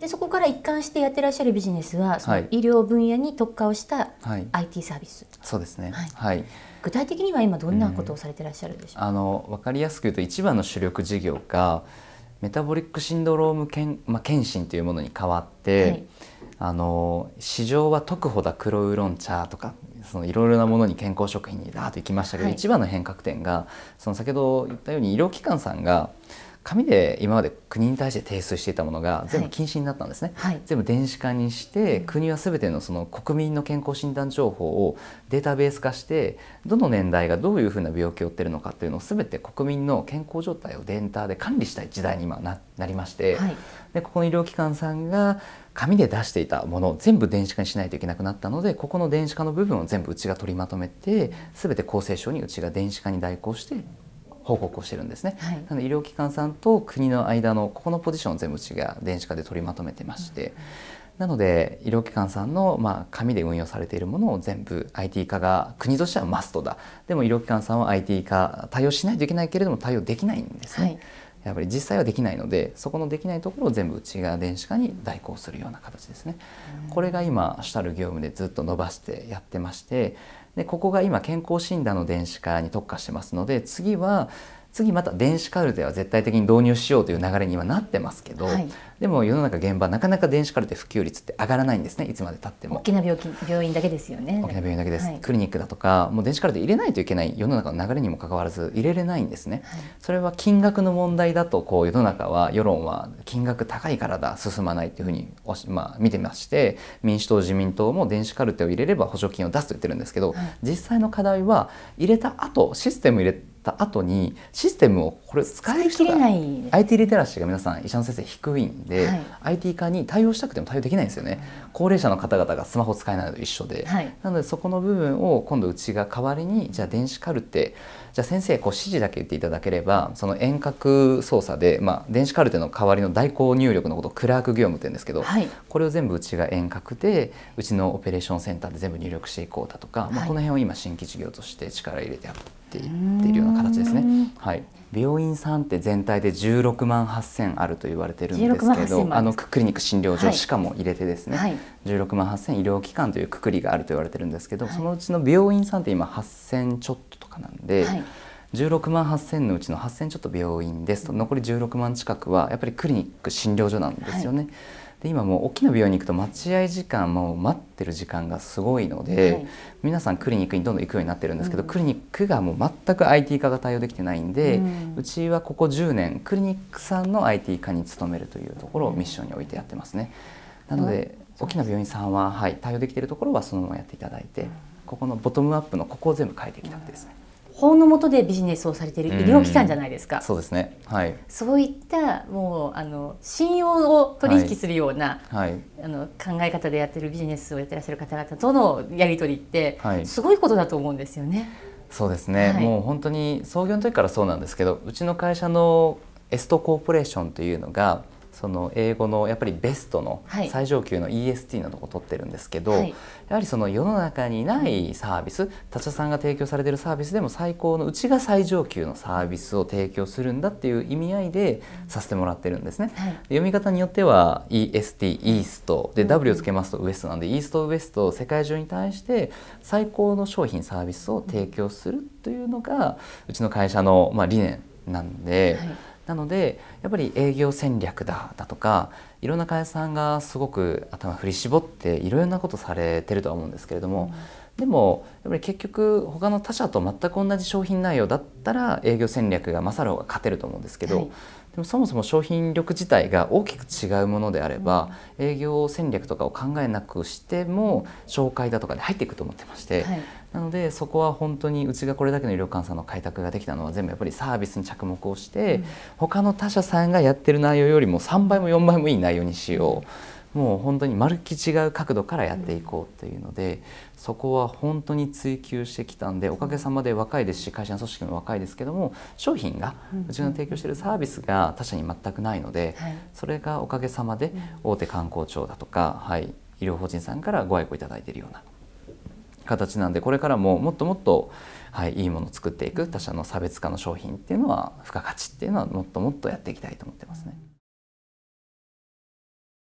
でそこから一貫してやってらっしゃるビジネスは、はい、医療分野に特化をした IT サービス、はい、そうですね、はい、具体的には今どんなことをされてらっしゃるんでしょうか、うん、あの分かりやすく言うと一番の主力事業がメタボリックシンドロームけん、まあ、検診というものに変わって、あの市場は特保だ黒ウーロン茶とかそのいろいろなものに健康食品にだーと行きましたけど、一番の変革点がその先ほど言ったように医療機関さんが、紙で今まで国に対して提出していたものが全部禁止になったんですね、はい、全部電子化にして国は全てのその国民の健康診断情報をデータベース化してどの年代がどういうふうな病気を負ってるのかっていうのを全て国民の健康状態をデータで管理したい時代に今ななりまして、はい、でここの医療機関さんが紙で出していたものを全部電子化にしないといけなくなったのでここの電子化の部分を全部うちが取りまとめて全て厚生省にうちが電子化に代行して報告をしてるんですね、はい、なので医療機関さんと国の間のここのポジションを全部うちが電子化で取りまとめてまして、うん、なので医療機関さんのま紙で運用されているものを全部 IT 化が国としてはマストだでも医療機関さんは IT 化対応しないといけないけれども対応できないんですね。はいやっぱり実際はできないのでそこのできないところを全部ちが電子化に代行するような形ですね、うん、これが今主たる業務でずっと伸ばしてやってましてでここが今健康診断の電子化に特化してますので次は次また電子カルテは絶対的に導入しようという流れにはなってますけど、はい、でも世の中現場なかなか電子カルテ普及率って上がらないんですねいつまでたっても大きな病気病院だけですよね大きな病院だけです、はい、クリニックだとかもう電子カルテ入れないといけない世の中の流れにもかかわらず入れれないんですね、はい、それは金額の問題だとこう世の中は世論は金額高いからだ進まないというふうにまあ、見てまして民主党自民党も電子カルテを入れれば補助金を出すと言ってるんですけど、実際の課題は入れた後システム入れてた後にシステムをこれ使える人が IT リテラシーが皆さん医者の先生低いんで、はい、IT 化に対応したくても対応できないんですよね、うん、高齢者の方々がスマホ使えないのと一緒で、はい、なのでそこの部分を今度うちが代わりにじゃあ電子カルテじゃあ先生こう指示だけ言っていただければその遠隔操作で、まあ、電子カルテの代わりの代行入力のことをクラーク業務って言うんですけど、はい、これを全部うちが遠隔でうちのオペレーションセンターで全部入力していこうだとか、まあ、この辺を今新規事業として力入れてやる。ていっているような形ですね。はい、病院さんって全体で16万8,000あると言われてるんですけどあのクリニック診療所しかも入れてですね、はい、16万8,000医療機関というくくりがあると言われてるんですけど、はい、そのうちの病院さんって今8,000ちょっととかなんで。はい16万8,000のうちの8,000ちょっと病院ですと残り16万近くはやっぱりクリニック診療所なんですよね。はいで今もう大きな病院に行くと待合時間もう待ってる時間がすごいので、はい、皆さんクリニックにどんどん行くようになってるんですけど、うん、クリニックがもう全く IT 化が対応できてないんで、うん、うちはここ10年クリニックさんの IT 化に努めるというところをミッションに置いてやってますね。なので、大きな病院さんは、はい、対応できているところはそのままやっていただいて、ここのボトムアップのここを全部変えてきたてですね。法の下でビジネスをされている医療機関じゃないですか。うそうですね。はい。そういったもうあの信用を取引するような、はい、はい、あの考え方でやってるビジネスをやってらっしゃる方々とのやり取りって、はい、すごいことだと思うんですよね。そうですね。はい、もう本当に創業の時からそうなんですけど、うちの会社のエストコーポレーションというのがその英語のやっぱりベストの最上級の EST のとこ取ってるんですけど、はい、やはりその世の中にないサービス他社さんが提供されてるサービスでも最高のうちが最上級のサービスを提供するんだっていう意味合いでさせてもらってるんですね。はい、読み方によっては EST イーストで W をつけますとウエストなんで、うん、イーストウエスト世界中に対して最高の商品サービスを提供するというのがうちの会社のまあ理念なんで。はいなのでやっぱり営業戦略だだとかいろんな会社さんがすごく頭振り絞っていろんなことされてるとは思うんですけれども、うん、でもやっぱり結局他の他社と全く同じ商品内容だったら営業戦略が勝る方が勝てると思うんですけど、はい、でもそもそも商品力自体が大きく違うものであれば、うん、営業戦略とかを考えなくしても紹介だとかで入っていくと思ってまして。はいなのでそこは本当にうちがこれだけの医療監査の開拓ができたのは全部やっぱりサービスに着目をして、他の他社さんがやってる内容よりも3倍も4倍もいい内容にしよう、もう本当にまるっき違う角度からやっていこうというので、そこは本当に追求してきたんでおかげさまで若いですし会社の組織も若いですけども商品がうちの提供してるサービスが他社に全くないので、それがおかげさまで大手観光庁だとか、はい、医療法人さんからご愛顧いただいているような。形なんでこれからももっともっと、はい、いいものを作っていく他社の差別化の商品っていうのは付加価値っていうのはもっともっとやっていきたいと思ってますね。